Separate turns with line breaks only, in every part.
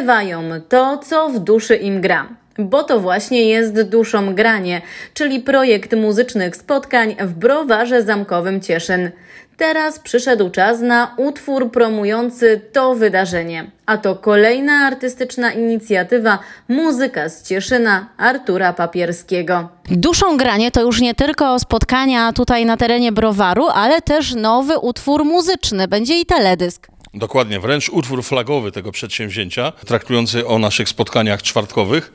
śpiewają to, co w duszy im gra. Bo to właśnie jest Duszą Granie, czyli projekt muzycznych spotkań w browarze zamkowym Cieszyn. Teraz przyszedł czas na utwór promujący to wydarzenie, a to kolejna artystyczna inicjatywa Muzyka z Cieszyna Artura Papierskiego. Duszą granie to już nie tylko spotkania tutaj na terenie browaru, ale też nowy utwór muzyczny, będzie i teledysk.
Dokładnie, wręcz utwór flagowy tego przedsięwzięcia, traktujący o naszych spotkaniach czwartkowych.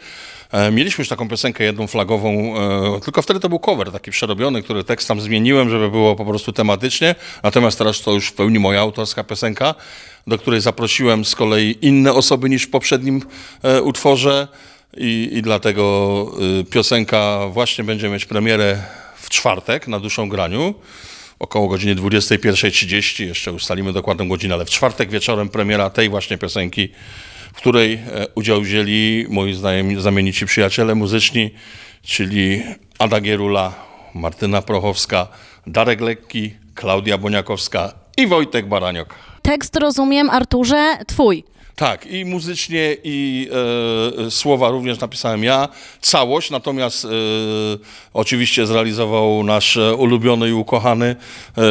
E, mieliśmy już taką piosenkę jedną flagową, e, tylko wtedy to był cover taki przerobiony, który tekst tam zmieniłem, żeby było po prostu tematycznie. Natomiast teraz to już w pełni moja autorska piosenka, do której zaprosiłem z kolei inne osoby niż w poprzednim e, utworze. I, i dlatego piosenka właśnie będzie mieć premierę w czwartek na duszą graniu około godziny 21.30, jeszcze ustalimy dokładną godzinę, ale w czwartek wieczorem premiera tej właśnie piosenki, w której e, udział wzięli moi znajomi, zamienici przyjaciele muzyczni, czyli Ada Gierula, Martyna Prochowska, Darek Lekki, Klaudia Boniakowska i Wojtek Baraniok.
Tekst rozumiem, Arturze, twój.
Tak, i muzycznie, i e, e, słowa również napisałem ja, całość, natomiast e, oczywiście zrealizował nasz e, ulubiony i ukochany e,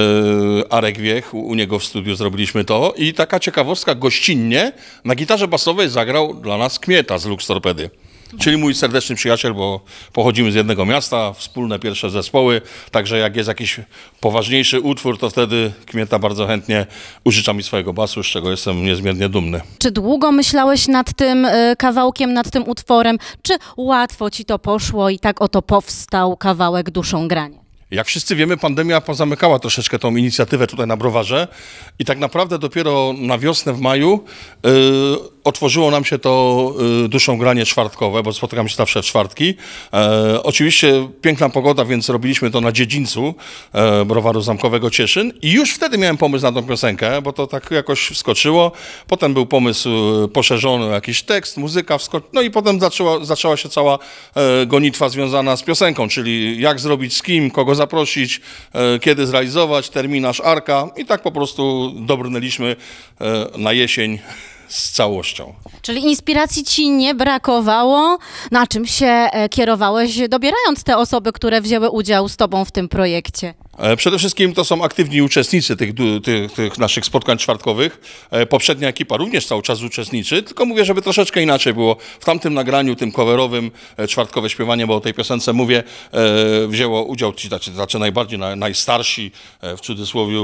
Arek Wiech, u, u, niego w studiu zrobiliśmy to. I taka ciekawostka, gościnnie na gitarze basowej zagrał dla nas Kmieta z Lux Torpedy. Czyli mój serdeczny przyjaciel, bo pochodzimy z jednego miasta, wspólne pierwsze zespoły, także jak jest jakiś poważniejszy utwór, to wtedy Kmieta bardzo chętnie użycza mi swojego basu, z czego jestem niezmiernie dumny.
Czy długo myślałeś nad tym e, kawałkiem, nad tym utworem? Czy łatwo ci to poszło i tak oto powstał kawałek duszą granie?
Jak wszyscy wiemy, pandemia pozamykała troszeczkę tą inicjatywę tutaj na browarze i tak naprawdę dopiero na wiosnę w maju. Yy, otworzyło nam się to y, duszą granie czwartkowe, bo spotykamy się zawsze w czwartki. E, oczywiście piękna pogoda, więc robiliśmy to na dziedzińcu e, browaru zamkowego Cieszyn i już wtedy miałem pomysł na tą piosenkę, bo to tak jakoś wskoczyło. Potem był pomysł e, poszerzony, jakiś tekst, muzyka, no i potem zaczęła, zaczęła się cała e, gonitwa związana z piosenką, czyli jak zrobić z kim, kogo zaprosić, e, kiedy zrealizować, terminarz, arka i tak po prostu dobrnęliśmy e, na jesień z całością.
Czyli inspiracji ci nie brakowało? Na czym się e, kierowałeś, dobierając te osoby, które wzięły udział z tobą w tym projekcie?
E, przede wszystkim to są aktywni uczestnicy tych, tych, tych, naszych spotkań czwartkowych. E, poprzednia ekipa również cały czas uczestniczy, tylko mówię, żeby troszeczkę inaczej było. W tamtym nagraniu, tym coverowym, e, czwartkowe śpiewanie, bo o tej piosence mówię, wzięło udział ci znaczy najbardziej najstarsi, w cudzysłowie,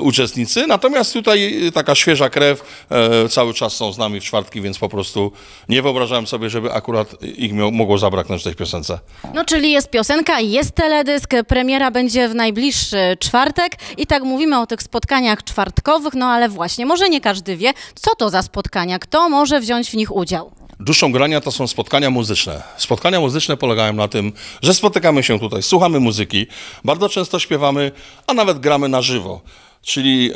uczestnicy. Natomiast tutaj taka świeża krew, cały czas są z nami w czwartki, więc po prostu nie wyobrażałem sobie, żeby akurat ich mogło zabraknąć w tej piosence.
No czyli jest piosenka, jest teledysk, premiera będzie w najbliższy czwartek i tak mówimy o tych spotkaniach czwartkowych, no ale właśnie, może nie każdy wie, co to za spotkania, kto może wziąć w nich udział.
Duszą grania to są spotkania muzyczne. Spotkania muzyczne polegają na tym, że spotykamy się tutaj, słuchamy muzyki, bardzo często śpiewamy, a nawet gramy na żywo. Czyli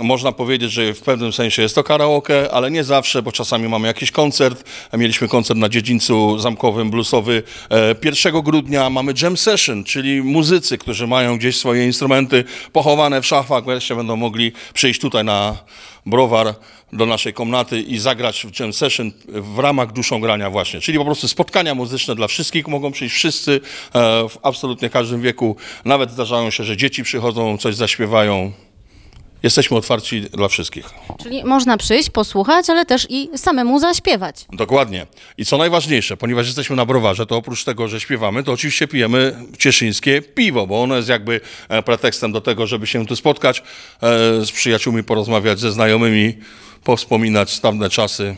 e, można powiedzieć, że w pewnym sensie jest to karaoke, ale nie zawsze, bo czasami mamy jakiś koncert. Mieliśmy koncert na dziedzińcu zamkowym bluesowy e, 1 grudnia. Mamy jam session, czyli muzycy, którzy mają gdzieś swoje instrumenty pochowane w szafach, wreszcie będą mogli przyjść tutaj na browar do naszej komnaty i zagrać w jam session w ramach duszą grania właśnie. Czyli po prostu spotkania muzyczne dla wszystkich, mogą przyjść wszyscy e, w absolutnie każdym wieku. Nawet zdarzają się, że dzieci przychodzą, coś zaśpiewają jesteśmy otwarci dla wszystkich.
Czyli można przyjść, posłuchać, ale też i samemu zaśpiewać.
Dokładnie. I co najważniejsze, ponieważ jesteśmy na browarze, to oprócz tego, że śpiewamy, to oczywiście pijemy cieszyńskie piwo, bo ono jest jakby e, pretekstem do tego, żeby się tu spotkać, e, z przyjaciółmi porozmawiać, ze znajomymi, powspominać dawne czasy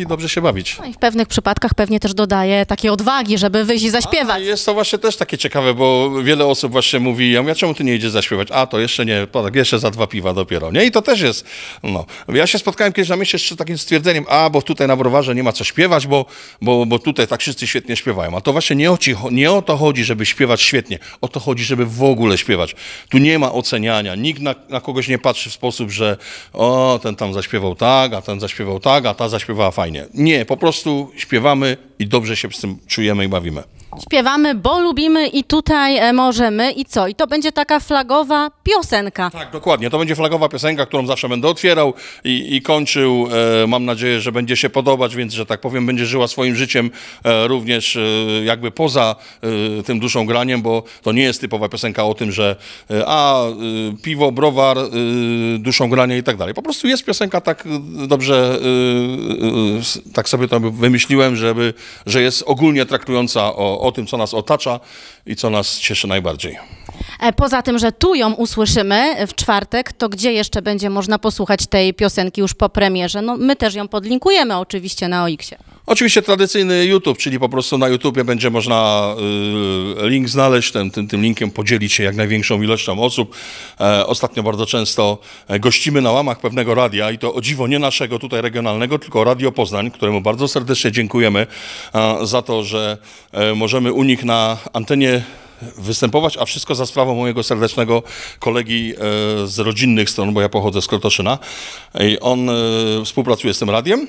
i dobrze się bawić.
No i w pewnych przypadkach pewnie też dodaje takiej odwagi, żeby wyjść i zaśpiewać. A, jest to właśnie też
takie ciekawe, bo wiele osób właśnie mówi, ja mówię, czemu ty nie idziesz zaśpiewać? A, to jeszcze nie, tak, jeszcze za dwa piwa dopiero, nie? I to też jest, no. Ja się spotkałem kiedyś na mieście z takim stwierdzeniem, a, bo tutaj na Browarze nie ma co śpiewać, bo, bo, bo tutaj tak wszyscy świetnie śpiewają. A to właśnie nie o, ci, nie o to chodzi, żeby śpiewać świetnie, o to chodzi, żeby w ogóle śpiewać. Tu nie ma oceniania, nikt na, na kogoś nie patrzy w sposób, że o, ten tam zaśpiewał tak, a ten zaśpiewał tak, a ta zaśpiewała fajnie fajnie. Nie, po prostu śpiewamy i dobrze się z tym czujemy i bawimy.
Śpiewamy, bo lubimy i tutaj e, możemy i co? I to będzie taka flagowa piosenka. Tak,
dokładnie. To będzie flagowa piosenka, którą zawsze będę otwierał i, i kończył. E, mam nadzieję, że będzie się podobać, więc, że tak powiem, będzie żyła swoim życiem e, również e, jakby poza e, tym duszą graniem, bo to nie jest typowa piosenka o tym, że e, a, piwo, browar, duszą granie i tak dalej. Po prostu jest piosenka tak dobrze, tak sobie to wymyśliłem, żeby, że jest ogólnie traktująca o o, tym, co nas otacza i co nas cieszy najbardziej.
E, poza tym, że tu ją usłyszymy w czwartek, to gdzie jeszcze będzie można posłuchać tej piosenki już po premierze? No, my też ją podlinkujemy oczywiście na OX-ie.
Oczywiście tradycyjny YouTube, czyli po prostu na YouTubie będzie można y, link znaleźć, tym, tym, tym linkiem podzielić się jak największą ilością osób. E, ostatnio bardzo często e, gościmy na łamach pewnego radia i to o dziwo nie naszego tutaj regionalnego, tylko Radio Poznań, któremu bardzo serdecznie dziękujemy za to, że e, możemy u nich na antenie występować, a wszystko za sprawą mojego serdecznego kolegi z rodzinnych stron, bo ja pochodzę z Krotoszyna. On współpracuje z tym radiem.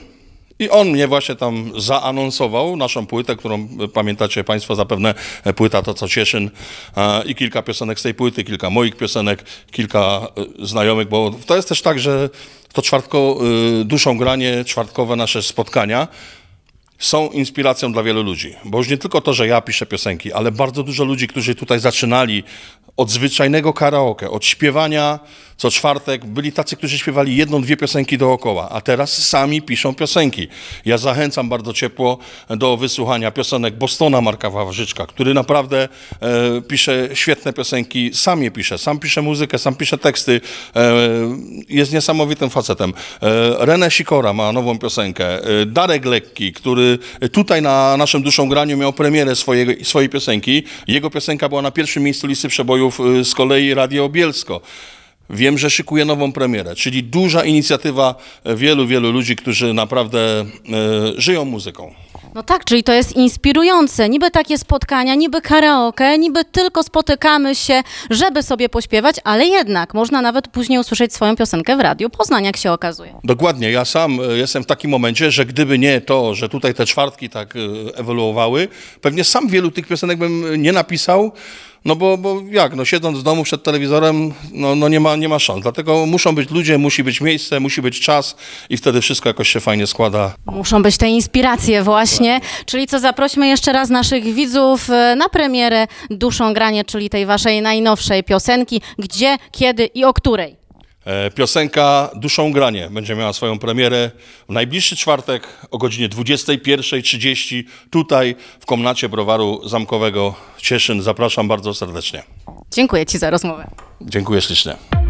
I on mnie właśnie tam zaanonsował, naszą płytę, którą e, pamiętacie Państwo zapewne, e, płyta To Co Cieszyn e, i kilka piosenek z tej płyty, kilka moich piosenek, kilka znajomych, bo to jest też tak, że to czwartko, duszą granie, czwartkowe nasze spotkania, są inspiracją dla wielu ludzi. Bo już nie tylko to, że ja piszę piosenki, ale bardzo dużo ludzi, którzy tutaj zaczynali od zwyczajnego karaoke, od śpiewania co czwartek. Byli tacy, którzy śpiewali jedną, dwie piosenki dookoła, a teraz sami piszą piosenki. Ja zachęcam bardzo ciepło do wysłuchania piosenek Bostona Marka Wawrzyczka, który naprawdę e, pisze świetne piosenki, sam je pisze, sam pisze muzykę, sam pisze teksty. E, jest niesamowitym facetem. E, René Sikora ma nową piosenkę. E, Darek Lekki, który Y, tutaj na naszym duszą graniu miał premierę swojej, swojej piosenki. Jego piosenka była na pierwszym miejscu listy przebojów y, z kolei Radio Bielsko. Wiem, że szykuje nową premierę, czyli duża inicjatywa y, wielu, wielu ludzi, którzy naprawdę żyją muzyką.
No tak, czyli to jest inspirujące. Niby takie spotkania, niby karaoke, niby tylko spotykamy się, żeby sobie pośpiewać, ale jednak można nawet później usłyszeć swoją piosenkę w radiu Poznań, jak się okazuje.
Dokładnie. Ja sam e, jestem w takim momencie, że gdyby nie to, że tutaj te czwartki tak e, ewoluowały, pewnie sam wielu tych piosenek bym nie napisał. No bo, bo jak, no siedząc w domu przed telewizorem, no, no nie, ma, nie ma szans. Dlatego muszą być ludzie, musi być miejsce, musi być czas i wtedy wszystko jakoś się fajnie składa.
Muszą być te inspiracje właśnie. Tak. Czyli co, zaprośmy jeszcze raz naszych widzów e, na premierę Duszą Granie, czyli tej waszej najnowszej piosenki. Gdzie, kiedy i o której?
E, piosenka Duszą Granie będzie miała swoją premierę w najbliższy czwartek o godzinie 21.30 tutaj w komnacie browaru zamkowego Cieszyn. Zapraszam bardzo serdecznie.
Dziękuję Ci za rozmowę.
Dziękuję ślicznie.